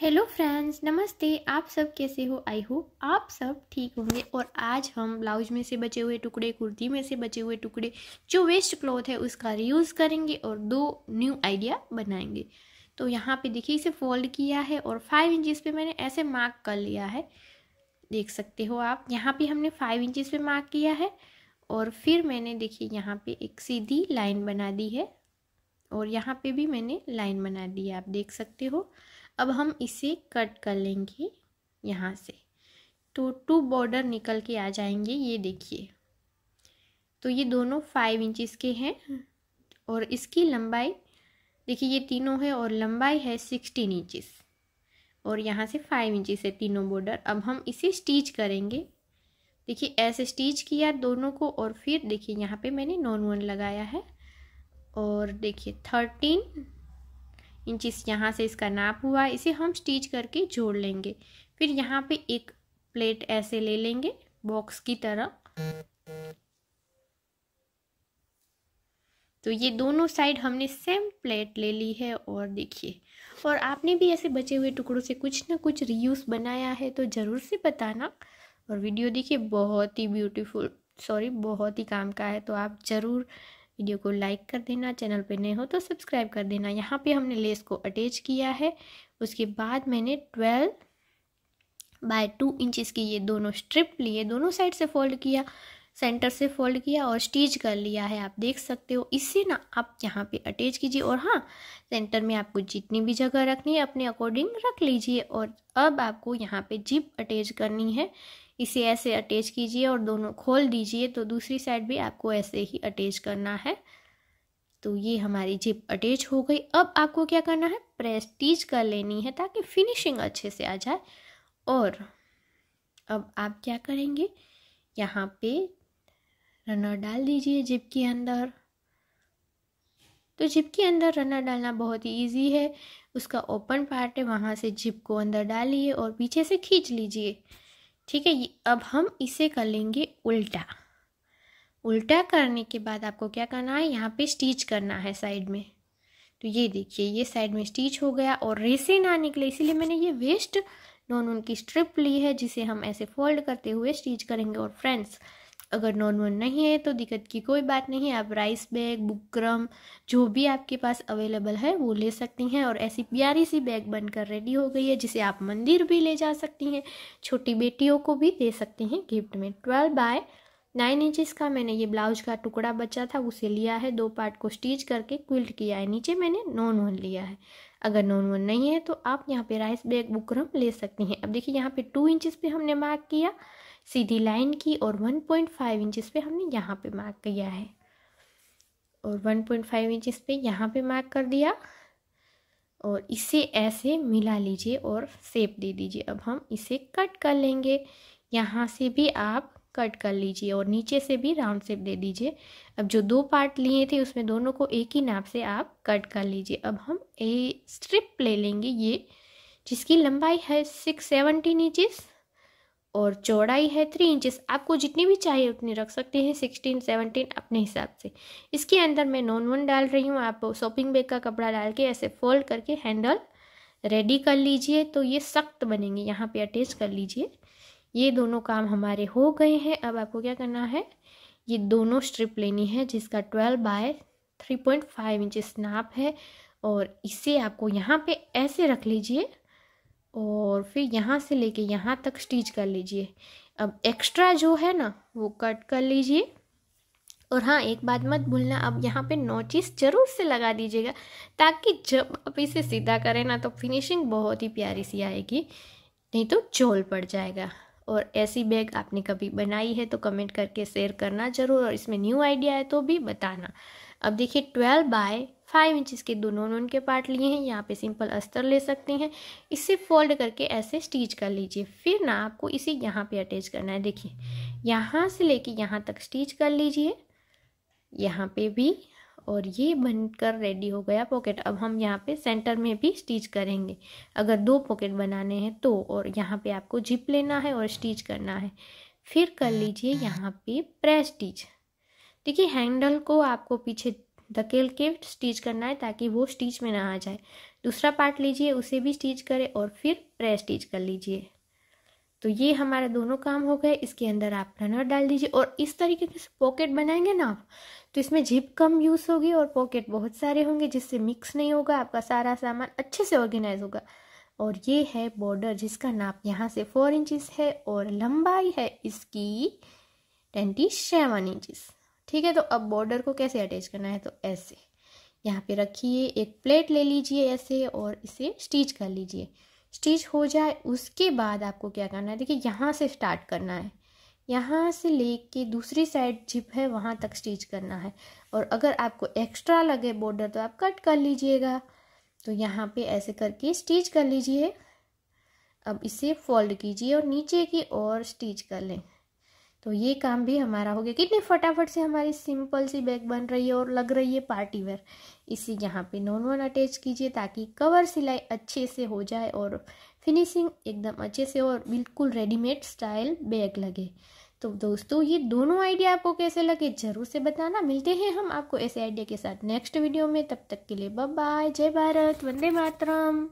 hello friends नमस्ते आप सब कैसे हो आई हो आप सब ठीक होंगे और आज हम ब्लाउज में से बचे हुए टुकड़े कुर्ती में से बचे हुए टुकड़े जो वेस्ट क्लॉथ है उसका रीयूज़ करेंगे और दो न्यू आइडिया बनाएंगे तो यहाँ पे देखिए इसे फोल्ड किया है और फाइव इंचज़ पे मैंने ऐसे मार्क कर लिया है देख सकते हो आप यहाँ पर हमने फाइव इंचज़ पे मार्क किया है और फिर मैंने देखिए यहाँ पर एक सीधी लाइन बना दी है और यहाँ पर भी मैंने लाइन बना दी है आप देख सकते हो अब हम इसे कट कर लेंगे यहाँ से तो टू बॉर्डर निकल के आ जाएंगे ये देखिए तो ये दोनों फाइव इंचिस के हैं और इसकी लंबाई देखिए ये तीनों है और लंबाई है सिक्सटीन इंचिस और यहाँ से फाइव इंचिस है तीनों बॉर्डर अब हम इसे स्टिच करेंगे देखिए ऐसे स्टिच किया दोनों को और फिर देखिए यहाँ पे मैंने नॉन वन लगाया है और देखिए थर्टीन इंचिस यहाँ से इसका नाप हुआ इसे हम स्टिच करके जोड़ लेंगे फिर यहाँ पे एक प्लेट ऐसे ले लेंगे बॉक्स की तरह तो ये दोनों साइड हमने सेम प्लेट ले ली है और देखिए और आपने भी ऐसे बचे हुए टुकड़ों से कुछ ना कुछ रीयूज़ बनाया है तो ज़रूर से बताना और वीडियो देखिए बहुत ही ब्यूटीफुल सॉरी बहुत ही काम का है तो आप ज़रूर वीडियो को लाइक कर देना चैनल पर नए हो तो सब्सक्राइब कर देना यहाँ पे हमने लेस को अटैच किया है उसके बाद मैंने ट्वेल्व बाय टू इंचज़ की ये दोनों स्ट्रिप लिए दोनों साइड से फोल्ड किया सेंटर से फोल्ड किया और स्टिच कर लिया है आप देख सकते हो इससे ना आप यहाँ पे अटैच कीजिए और हाँ सेंटर में आपको जितनी भी जगह रखनी है अपने अकॉर्डिंग रख लीजिए और अब आपको यहाँ पे जिप अटैच करनी है इसे ऐसे अटैच कीजिए और दोनों खोल दीजिए तो दूसरी साइड भी आपको ऐसे ही अटैच करना है तो ये हमारी जिप अटैच हो गई अब आपको क्या करना है प्रेस टीच कर लेनी है ताकि फिनिशिंग अच्छे से आ जाए और अब आप क्या करेंगे यहाँ पे रनर डाल दीजिए जिप के अंदर तो जिप के अंदर रनर डालना बहुत ही ईजी है उसका ओपन पार्ट है वहाँ से जिप को अंदर डालिए और पीछे से खींच लीजिए ठीक है अब हम इसे कर लेंगे उल्टा उल्टा करने के बाद आपको क्या करना है यहाँ पे स्टिच करना है साइड में तो ये देखिए ये साइड में स्टिच हो गया और रेसे ना निकले इसीलिए मैंने ये वेस्ट नॉन उनकी स्ट्रिप ली है जिसे हम ऐसे फोल्ड करते हुए स्टिच करेंगे और फ्रेंड्स अगर नॉर्मल नहीं है तो दिक्कत की कोई बात नहीं है आप राइस बैग बुकरम जो भी आपके पास अवेलेबल है वो ले सकती हैं और ऐसी प्यारी सी बैग बनकर रेडी हो गई है जिसे आप मंदिर भी ले जा सकती हैं छोटी बेटियों को भी दे सकती हैं गिफ्ट में ट्वेल्व बाय नाइन इंचज़ का मैंने ये ब्लाउज का टुकड़ा बचा था उसे लिया है दो पार्ट को स्टिच करके क्विल्ट किया है नीचे मैंने नॉन वन लिया है अगर नॉन वन नहीं है तो आप यहाँ पे राइस बैग बुकरम ले सकती हैं अब देखिए यहाँ पे टू इंचज़ पे हमने मार्क किया सीधी लाइन की और 1.5 पॉइंट इंचिस पे हमने यहाँ पे मार्क किया है और 1.5 पॉइंट इंचिस पे यहाँ पे मार्क कर दिया और इसे ऐसे मिला लीजिए और सेप दे दीजिए अब हम इसे कट कर लेंगे यहाँ से भी आप कट कर लीजिए और नीचे से भी राउंड शेप दे दीजिए अब जो दो पार्ट लिए थे उसमें दोनों को एक ही नाप से आप कट कर लीजिए अब हम ए स्ट्रिप ले लेंगे ये जिसकी लंबाई है सिक्स सेवेंटीन इंचज़ और चौड़ाई है थ्री इंचेस आपको जितनी भी चाहिए उतनी रख सकते हैं सिक्सटीन सेवनटीन अपने हिसाब से इसके अंदर मैं नॉन वन डाल रही हूँ आप शॉपिंग बैग का कपड़ा डाल के ऐसे फोल्ड करके हैंडल रेडी कर लीजिए तो ये सख्त बनेंगे यहाँ पे अटैच कर लीजिए ये दोनों काम हमारे हो गए हैं अब आपको क्या करना है ये दोनों स्ट्रिप लेनी है जिसका twelve by three point five inch नाप है और इसे आपको यहाँ पे ऐसे रख लीजिए और फिर यहाँ से लेके यहाँ तक स्टिच कर लीजिए अब एक्स्ट्रा जो है ना वो कट कर लीजिए और हाँ एक बात मत भूलना अब यहाँ पे नोचिस जरूर से लगा दीजिएगा ताकि जब आप इसे सीधा करें ना तो फिनिशिंग बहुत ही प्यारी सी आएगी नहीं तो चोल पड़ जाएगा और ऐसी बैग आपने कभी बनाई है तो कमेंट करके शेयर करना ज़रूर और इसमें न्यू आइडिया है तो भी बताना अब देखिए ट्वेल्व बाय फाइव इंचज़ के दोनों उनके पार्ट लिए हैं यहाँ पे सिंपल अस्तर ले सकते हैं इससे फोल्ड करके ऐसे स्टिच कर लीजिए फिर ना आपको इसे यहाँ पे अटैच करना है देखिए यहाँ से लेके यहाँ तक स्टिच कर लीजिए यहाँ पे भी और ये बनकर रेडी हो गया पॉकेट अब हम यहाँ पे सेंटर में भी स्टिच करेंगे अगर दो पॉकेट बनाने हैं तो और यहाँ पर आपको जिप लेना है और स्टिच करना है फिर कर लीजिए यहाँ पर प्रेस स्टिच देखिए हैंडल को आपको पीछे धकेल के स्टिच करना है ताकि वो स्टिच में ना आ जाए दूसरा पार्ट लीजिए उसे भी स्टिच करें और फिर प्रेस स्टिच कर लीजिए तो ये हमारे दोनों काम हो गए इसके अंदर आप रनर डाल दीजिए और इस तरीके के पॉकेट बनाएंगे ना आप तो इसमें जिप कम यूज़ होगी और पॉकेट बहुत सारे होंगे जिससे मिक्स नहीं होगा आपका सारा सामान अच्छे से ऑर्गेनाइज होगा और ये है बॉर्डर जिसका नाप यहाँ से फोर इंचिस है और लंबाई है इसकी ट्वेंटी सेवन इंचिस ठीक है तो अब बॉर्डर को कैसे अटैच करना है तो ऐसे यहाँ पे रखिए एक प्लेट ले लीजिए ऐसे और इसे स्टिच कर लीजिए स्टिच हो जाए उसके बाद आपको क्या करना है देखिए यहाँ से स्टार्ट करना है यहाँ से ले के दूसरी साइड जिप है वहाँ तक स्टिच करना है और अगर आपको एक्स्ट्रा लगे बॉर्डर तो आप कट कर लीजिएगा तो यहाँ पे ऐसे करके स्टिच कर लीजिए अब इसे फोल्ड कीजिए और नीचे की ओर स्टिच कर लें तो ये काम भी हमारा हो गया कितनी फटाफट से हमारी सिंपल सी बैग बन रही है और लग रही है पार्टी वेयर इसी यहाँ पे नॉन वन अटैच कीजिए ताकि कवर सिलाई अच्छे से हो जाए और फिनिशिंग एकदम अच्छे से और बिल्कुल रेडीमेड स्टाइल बैग लगे तो दोस्तों ये दोनों आइडिया आपको कैसे लगे जरूर से बताना मिलते हैं हम आपको ऐसे आइडिया के साथ नेक्स्ट वीडियो में तब तक के लिए बाय जय भारत वंदे मातरम